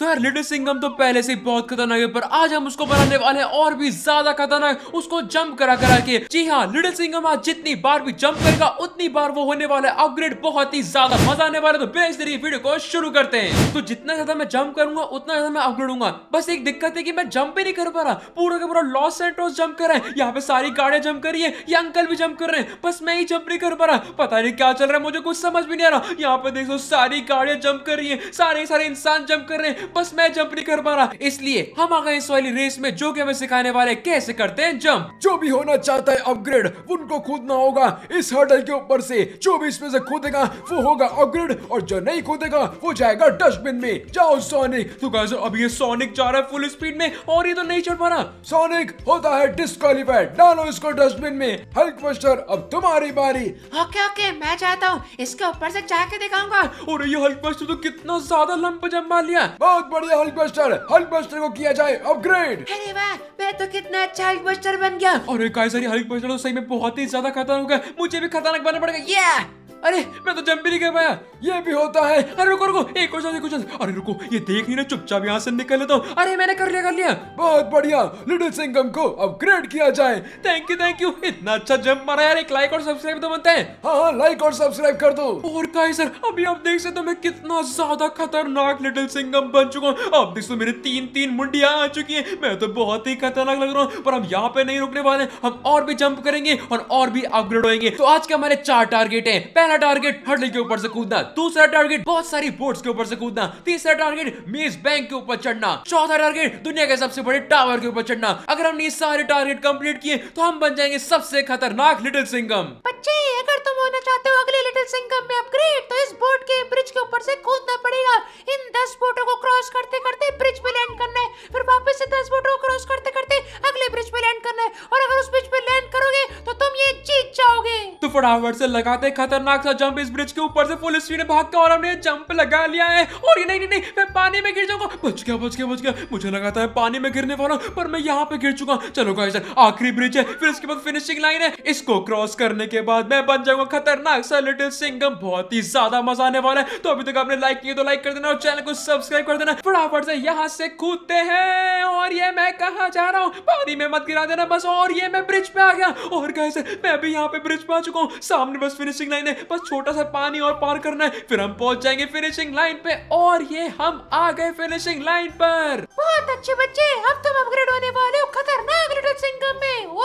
तो यार लिटिल सिंगम तो पहले से बहुत खतरनाक है पर आज हम उसको बनाने वाले हैं और भी ज्यादा खतरनाक उसको जंप करा करा के जी हाँ लिटिल सिंगम आज जितनी बार भी जंप करेगा उतनी बार वो होने वाला है अपग्रेड बहुत ही ज्यादा मजा आने वाला तो बेहतरी वीडियो को शुरू करते हैं तो जितना ज्यादा मैं जंप करूंगा उतना ज्यादा मैं अपग्रेड हूँ बस एक दिक्कत है की मैं जंप ही नहीं कर पा रहा पूरा का पूरा लॉस एंड जंप कर रहा है यहाँ पे सारी गाड़ियां जंप करी है ये अंकल भी जंप कर रहे हैं बस मैं ही जंप नहीं कर पा रहा पता नहीं क्या चल रहा है मुझे कुछ समझ भी नहीं आ रहा यहाँ पे देखो सारी गाड़ियां जंप कर रही है सारे सारे इंसान जंप कर रहे हैं बस मैं जंप नहीं कर पा रहा इसलिए हम आ गए इस वाली रेस में जो की हमें सिखाने वाले कैसे करते हैं जंप जो भी होना चाहता है अपग्रेड उनको कूदना होगा इस हर्डल के ऊपर से जो भी इसमें से कूदेगा वो होगा अपग्रेड और जो नहीं कूदेगा वो जाएगा डस्टबिन में जाओ सोनिक तो कैसे अब ये सोनिक जा रहा है फुल स्पीड में और ये तो नहीं चढ़ पा रहा सोनिक होता है डिस्कालीफाइड डालो इसको डस्टबिन में हल्क मास्टर अब तुम्हारी बारी ओके ओके मैं चाहता हूँ इसके ऊपर से जाके दिखाऊंगा और ये हल्क मास्टर तो कितना ज्यादा लंप मार लिया बहुत बढ़िया हल्कबस्टर हल्कबस्टर को किया जाए अपग्रेड अरे वाह मैं तो कितना अच्छा हल्कबस्टर बन गया और काइजरी हल्कबस्टर तो सही में बहुत ही ज्यादा खतरनाक है मुझे भी खतरनाक बनना पड़ेगा ये अरे मैं तो जम भी नहीं कर पाया ये भी होता है अरे रुको रुको एक और एक क्वेश्चन अरे रुको ये देख नहीं ना चुपचाप यहाँ से निकल लेता हूँ अरे मैंने कर लिया कर लिया बहुत बढ़िया लिटिल सिंगम को अपग्रेड किया जाए थैंक यू थैंक यू इतना अच्छा जंप मारा यार एक लाइक और सब्सक्राइब तो बनता है हाँ हाँ लाइक और सब्सक्राइब कर दो और का सर अभी आप देख सकते हो मैं कितना ज्यादा खतरनाक लिटिल सिंगम बन चुका हूँ आप देख सो मेरे तीन तीन मुंडिया आ चुकी है मैं तो बहुत ही खतरनाक लग रहा हूँ पर हम यहाँ पे नहीं रुकने वाले हम और भी जम्प करेंगे और भी अपग्रेड होंगे तो आज के हमारे चार टारगेट है पहला टारगेट हडल के ऊपर से कूदना दूसरा टारगेट बहुत सारी बोर्ड्स के ऊपर से कूदना तीसरा टारगेट मेज बैंक के ऊपर चढ़ना चौथा टारगेट दुनिया के सबसे बड़े टावर के ऊपर चढ़ना अगर हमने ये सारे टारगेट कम्प्लीट किए तो हम बन जाएंगे सबसे खतरनाक लिटिल सिंगम बच्चे अगर तुम होना चाहते हो अगले लिटिल सिंगम में अपग्रेड तो इस बोर्ड के ब्रिज के ऊपर से कूदना पड़ेगा इन दस बोटों को क्रॉस करते करते ब्रिज पे लैंड करना है फिर वापस से दस बोटों को क्रॉस करते करते अगले ब्रिज पे लैंड करना है और अगर उस ब्रिज पे लैंड करोगे तो तुम ये जीत जाओगे तो फटाफट से लगाते खतरनाक सा जंप इस ब्रिज के ऊपर से फुल स्पीड में भागता और हमने जंप लगा लिया है और ये नहीं नहीं नहीं मैं पानी में गिर जाऊंगा बच गया बच गया बच गया मुझे लगा था पानी में गिरने वाला पर मैं यहाँ पे गिर चुका चलो गाइस आखिरी ब्रिज है फिर उसके बाद फिनिशिंग लाइन है इसको क्रॉस करने के बाद मैं बन जाऊंगा खतरनाक सा लिटिल सिंगम बहुत ही ज्यादा मजा आने वाला है तो अभी तक आपने लाइक किया तो लाइक कर देना और चैनल को सब्सक्राइब कर देना फटाफट से यहाँ से कूदते हैं और ये मैं कहा जा रहा हूँ पानी में मत गिरा देना बस और ये मैं ब्रिज पे आ गया और कैसे मैं भी यहाँ पे ब्रिज पे आ चुका सकता हूँ सामने बस फिनिशिंग लाइन है बस छोटा सा पानी और पार करना है फिर हम पहुंच जाएंगे फिनिशिंग लाइन पे और ये हम आ गए फिनिशिंग लाइन पर बहुत अच्छे बच्चे अब तुम तो अपग्रेड होने वाले हो खतरनाक लिटिल सिंगम में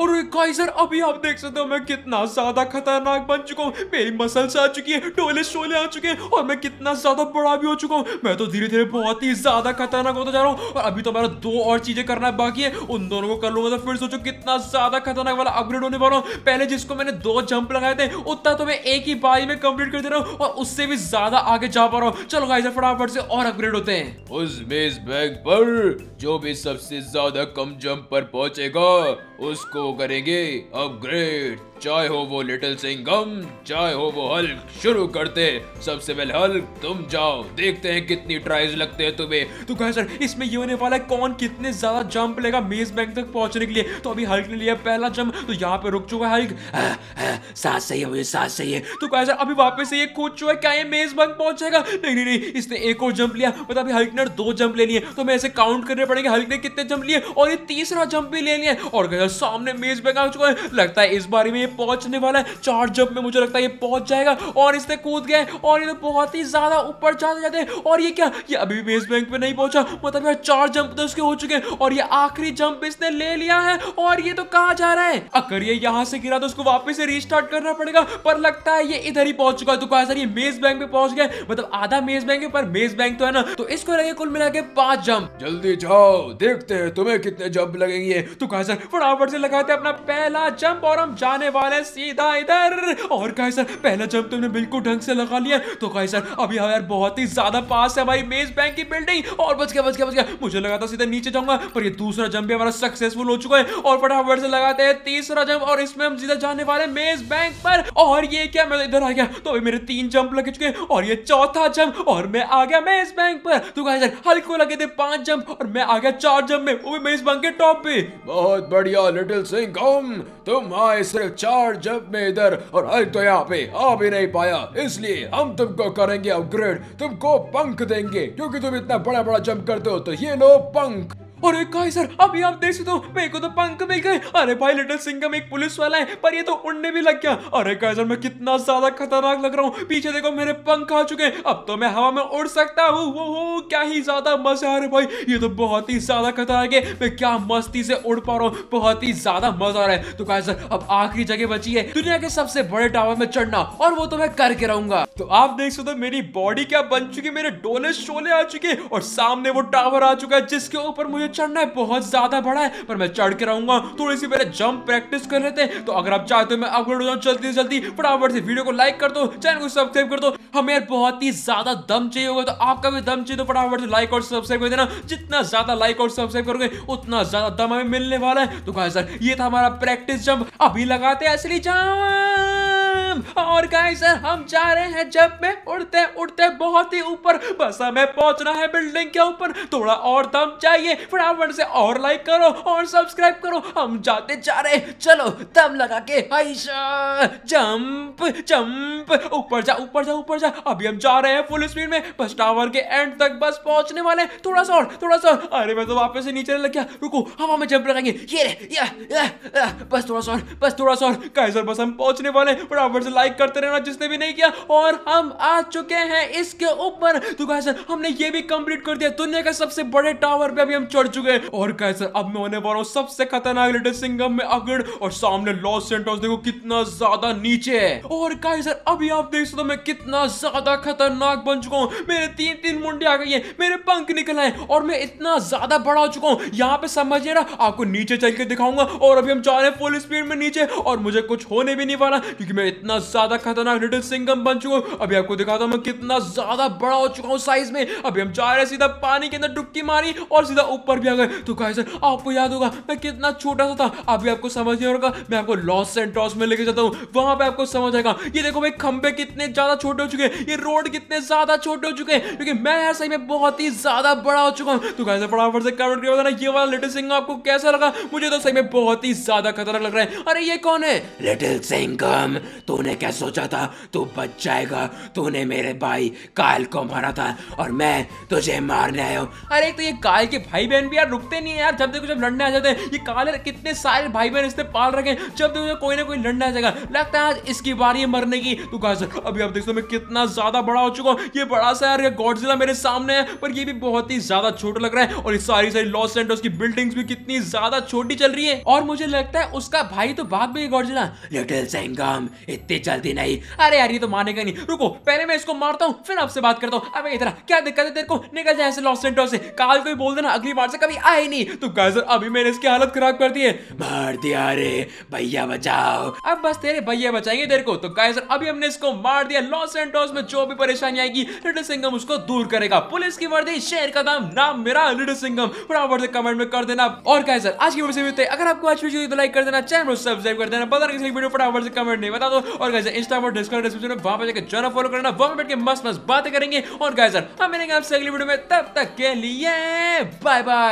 और काइजर अभी आप देख सकते हो मैं कितना ज्यादा खतरनाक बन चुका हूँ मेरी मसल्स आ चुकी है टोले शोले आ चुके हैं और मैं कितना ज्यादा बड़ा भी हो चुका हूँ मैं तो धीरे धीरे बहुत ही ज्यादा खतरनाक होता जा रहा हूँ और अभी तो मेरा दो और चीजें करना बाकी है उन दोनों को कर लूंगा तो फिर सोचो कितना ज्यादा खतरनाक वाला अपग्रेड होने वाला हूँ पहले जिसको मैंने दो जंप लगाए थे उतना तो मैं एक ही बारी में कम्प्लीट कर दे रहा हूँ और उससे भी ज्यादा आगे जा पा रहा हूँ चलो गाइजर फटाफट से और अपग्रेड होते हैं उस बेस बैग पर जो भी सबसे ज्यादा कम जंप पर पहुंचेगा उसको करेंगे अपग्रेड चाहे हो वो लिटिल सिंगम चाहे हो वो हल्क शुरू करते सबसे पहले हल्क तुम जाओ देखते हैं कितनी ट्राइज लगते हैं तुम्हें तो कहे सर इसमें ये होने वाला है कौन कितने ज्यादा जंप लेगा मेज बैंक तक पहुंचने के लिए तो अभी हल्क ने लिया पहला जंप तो यहाँ पे रुक चुका है हल्क सास सही है मुझे सांस सही है तो कहे सर अभी वापस से ये कूद चुका है क्या ये मेज बैंक पहुंचेगा नहीं नहीं नहीं इसने एक और जंप लिया मतलब अभी हल्क ने दो जंप ले लिए तो हमें ऐसे काउंट करने पड़ेंगे हल्क ने कितने जंप लिए और ये तीसरा जंप भी ले लिया और गया सामने मेज पे गा चुका है लगता है इस बार में ये पहुंचने वाला है चार जब में मुझे लगता है ये पहुंच जाएगा और इसने कूद गया और ये तो बहुत ही ज्यादा ऊपर जाते जाते और ये क्या ये अभी भी मेज बैंक पे नहीं पहुंचा मतलब यार चार जंप तो उसके हो चुके और ये आखिरी जंप इसने ले लिया है और ये तो कहा जा रहा है अगर ये यहाँ से गिरा तो उसको वापस से रिस्टार्ट करना पड़ेगा पर लगता है ये इधर ही पहुंच चुका है तो कहा जा रही मेज बैंक पे पहुंच गए मतलब आधा मेज बैंक है पर मेज बैंक तो है ना तो इसको लगे कुल मिला के पांच जंप जल्दी जाओ देखते हैं तुम्हें कितने जंप लगेंगे तो कहा सर फटाफट फटाफट से लगाते हैं अपना पहला जंप और हम जाने वाले सीधा इधर और कहे सर पहला जंप तुमने बिल्कुल ढंग से लगा लिया तो कहे सर अभी हाँ यार बहुत ही ज्यादा पास है भाई मेज बैंक की बिल्डिंग और बच गया बच गया बच गया मुझे लगा था सीधा नीचे जाऊंगा पर ये दूसरा जंप भी हमारा सक्सेसफुल हो चुका है और फटाफट से लगाते हैं तीसरा जंप और इसमें हम सीधा जाने वाले मेज बैंक पर और ये क्या मैं तो इधर आ गया तो अभी मेरे तीन जंप लग चुके हैं और ये चौथा जंप और मैं आ गया मेज बैंक पर तो कहा सर हल्को लगे थे पांच जंप और मैं आ गया चार जंप में वो भी मेज बैंक के टॉप पे बहुत बढ़िया गया लिटिल सिंह कम तुम तो आए सिर्फ चार जब में इधर और आए तो यहाँ पे आ भी नहीं पाया इसलिए हम तुमको करेंगे अपग्रेड तुमको पंख देंगे क्योंकि तुम इतना बड़ा बड़ा जंप करते हो तो ये लो पंख अरे सर अभी आप देख सकते हो मेरे को तो पंख मिल गए अरे भाई लिटिल सिंगम एक पुलिस वाला है पर ये तो उड़ने भी लग गया अरे सर मैं कितना ज्यादा खतरनाक लग रहा हूँ पीछे देखो मेरे पंख आ चुके हैं अब तो मैं हवा में उड़ सकता हूँ वो हो क्या ही ज्यादा मजा आ रहा भाई ये तो बहुत ही ज्यादा खतरनाक है मैं क्या मस्ती से उड़ पा रहा हूँ बहुत ही ज्यादा मजा आ रहा है तो सर अब आखिरी जगह बची है दुनिया के सबसे बड़े टावर में चढ़ना और वो तो मैं करके रहूंगा तो आप देख सकते हो मेरी बॉडी क्या बन चुकी मेरे डोले शोले आ चुके और सामने वो टावर आ चुका है जिसके ऊपर मुझे चढ़ना है बहुत ज्यादा बड़ा है पर मैं चढ़ के रहूंगा थोड़ी सी पहले जंप प्रैक्टिस कर लेते हैं तो अगर आप चाहते हो मैं अपलोड हो जाऊँ जल्दी से जल्दी फटाफट से वीडियो को लाइक कर दो चैनल को सब्सक्राइब कर दो हमें बहुत ही ज्यादा दम चाहिए होगा तो आपका भी दम चाहिए तो फटाफट से लाइक और सब्सक्राइब कर देना जितना ज्यादा लाइक और सब्सक्राइब करोगे उतना ज्यादा दम हमें मिलने वाला है तो कहा सर ये था हमारा प्रैक्टिस जंप अभी लगाते हैं असली जंप और गाइस हम जा रहे हैं जब में उड़ते उड़ते बहुत ही ऊपर बस हमें पहुंचना है बिल्डिंग के ऊपर थोड़ा और दम चाहिए फटाफट से और लाइक करो और सब्सक्राइब करो हम जाते जा रहे चलो दम लगा के आयशा जंप जंप ऊपर जा ऊपर जा ऊपर जा अभी हम जा रहे हैं फुल स्पीड में बस टावर के एंड तक बस पहुंचने वाले थोड़ा सा और थोड़ा सा अरे मैं तो वापस से नीचे लग गया रुको हवा में जंप लगाएंगे ये रे या, या, या, बस थोड़ा सा और बस थोड़ा सा और कैसे बस हम पहुंचने वाले फटाफट से लाइक करते रहना जिसने भी नहीं किया और हम आ चुके हैं इसके ऊपर तो गाइस हमने ये भी कंप्लीट कर दिया दुनिया का सबसे बड़े टावर पे अभी हम चढ़ चुके हैं और गाइस अब मैं होने वाला हूँ सबसे खतरनाक लिटिल सिंगम में अगड़ और सामने लॉस सेंटर्स देखो कितना ज्यादा नीचे है और गाइस अभी आप देख सकते हो मैं कितना ज्यादा खतरनाक बन चुका हूँ मेरे तीन तीन मुंडे आ गई है मेरे पंख निकल आए और मैं इतना ज्यादा बड़ा हो चुका हूँ यहाँ पे समझिए ना आपको नीचे चल के दिखाऊंगा और अभी हम जा रहे हैं फुल स्पीड में नीचे और मुझे कुछ होने भी नहीं वाला क्योंकि मैं इतना ज्यादा खतरनाक लिटिल सिंगम बन चुका हूँ अभी आपको दिखाता हूँ मैं कितना ज्यादा बड़ा हो चुका हूँ साइज में अभी हम जा रहे हैं सीधा पानी के अंदर डुबकी मारी और सीधा ऊपर भी आ गए तो कहा सर आपको याद होगा मैं कितना छोटा सा था अभी आपको समझ नहीं होगा मैं आपको लॉस एंड में लेके जाता हूँ वहां पर आपको समझ आएगा ये देखो भाई खंबे कितने ज्यादा छोटे हो चुके हैं ये रोड कितने ज्यादा छोटे हो चुके हैं क्योंकि मैं यार सही में बहुत ही ज्यादा बड़ा हो चुका हूँ तो गाइस फटाफट से कमेंट करके बताना ये वाला लिटिल सिंगम आपको कैसा लगा मुझे तो सही में बहुत ही ज्यादा खतरनाक लग रहा है अरे ये कौन है लिटिल सिंगम तूने क्या सोचा था तू बच जाएगा तूने मेरे भाई कायल को मारा था और मैं तुझे मारने आया हूँ अरे तो ये कायल के भाई बहन भी यार रुकते नहीं है यार जब देखो जब लड़ने आ जाते हैं ये काले कितने सारे भाई बहन इसने पाल रखे जब देखो कोई ना कोई लड़ने आ जाएगा लगता है आज इसकी बारी है मरने की तू तो कहा अभी आप देख सकते मैं कितना ज्यादा बड़ा हो चुका हूँ ये बड़ा सा यार ये गॉडजिला मेरे सामने है पर ये भी बहुत ही ज्यादा छोटा लग रहा है और ये सारी सारी लॉस सेंटर्स की बिल्डिंग्स भी कितनी ज्यादा छोटी चल रही है और मुझे लगता है उसका भाई तो भाग भी गॉडजिला लिटिल सेंगाम इतनी जल्दी नहीं अरे यार ये तो मानेगा नहीं रुको पहले मैं इसको मारता हूँ फिर आपसे बात करता हूँ अबे इतना क्या दिक्कत है तेरे को निकल जाए ऐसे लॉस सेंटर से काल को बोल देना अगली बार से कभी आए नहीं तो गाइजर अभी मैंने इसकी हालत खराब कर दी है मार दिया अरे भैया बचाओ अब बस तेरे भैया बचाएंगे तेरे को तो गाइजर अभी हमने इसको मार दिया लॉस एंड में जो भी परेशानी आएगी लिटिल सिंगम उसको दूर करेगा पुलिस की वर्दी शेर का नाम नाम मेरा लिटिल सिंगम फटाफट से कमेंट में कर देना और गाइजर आज की वीडियो से मिलते अगर आपको अच्छी वीडियो तो लाइक कर देना चैनल को सब्सक्राइब कर देना पता नहीं वीडियो फटाफट से कमेंट नहीं बता दो और गाइस इंस्टा और डिस्कॉर्ड डिस्क्रिप्शन में वहां पर जाकर ज्वाइन फॉलो करना वहां बैठ के मस्त मस्त बातें करेंगे और गाइस हम मिलेंगे आपसे अगली वीडियो में तब तक के लिए बाय बाय